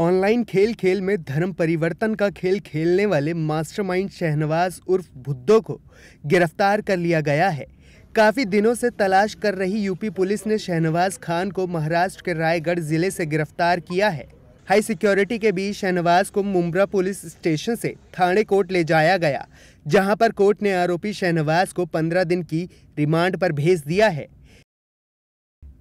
online खेल खेल में धर्म परिवर्तन का खेल खेलने वाले मास्टरमाइंड शहनवाज उर्फ भुद्दो को गिरफ्तार कर लिया गया है काफ़ी दिनों से तलाश कर रही यूपी पुलिस ने शहनवाज खान को महाराष्ट्र के रायगढ़ जिले से गिरफ्तार किया है हाई सिक्योरिटी के बीच शहनवाज को मुमरा पुलिस स्टेशन से थाने कोर्ट ले जाया गया जहां पर कोर्ट ने आरोपी शहनवाज को 15 दिन की रिमांड पर भेज दिया है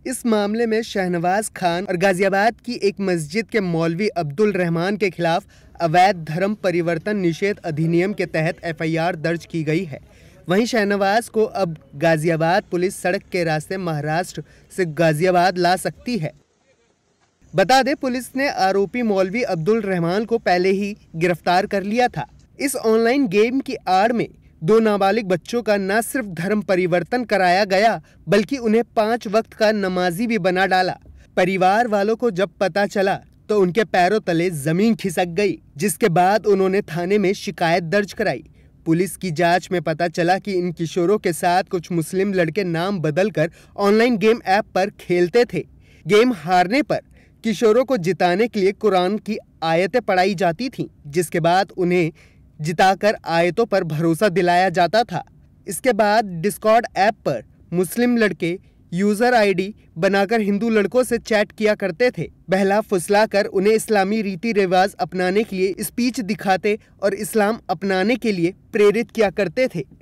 इस मामले में शहनवाज खान और गाजियाबाद की एक मस्जिद के मौलवी अब्दुल रहमान के खिलाफ अवैध धर्म परिवर्तन निषेध अधिनियम के तहत एफआईआर दर्ज की गई है वहीं शहनवाज को अब गाजियाबाद पुलिस सड़क के रास्ते महाराष्ट्र से गाजियाबाद ला सकती है बता दें पुलिस ने आरोपी मौलवी अब्दुल रहमान को पहले ही गिरफ्तार कर लिया था इस ऑनलाइन गेम की आड़ में दो नाबालिग बच्चों का न सिर्फ धर्म परिवर्तन कराया गया बल्कि उन्हें पांच वक्त का नमाजी भी बना डाला परिवार वालों को जब पता चला तो उनके पैरों तले जमीन खिसक गई जिसके बाद उन्होंने थाने में शिकायत दर्ज कराई पुलिस की जांच में पता चला कि इन किशोरों के साथ कुछ मुस्लिम लड़के नाम बदलकर ऑनलाइन गेम ऐप पर खेलते थे गेम हारने पर किशोरों को जिताने के लिए कुरान की आयतें पढ़ाई जाती थीं जिसके बाद उन्हें जिताकर आयतों पर भरोसा दिलाया जाता था इसके बाद डिस्कॉर्ड ऐप पर मुस्लिम लड़के यूज़र आईडी बनाकर हिंदू लड़कों से चैट किया करते थे बहला फुसलाकर उन्हें इस्लामी रीति रिवाज अपनाने के लिए स्पीच दिखाते और इस्लाम अपनाने के लिए प्रेरित किया करते थे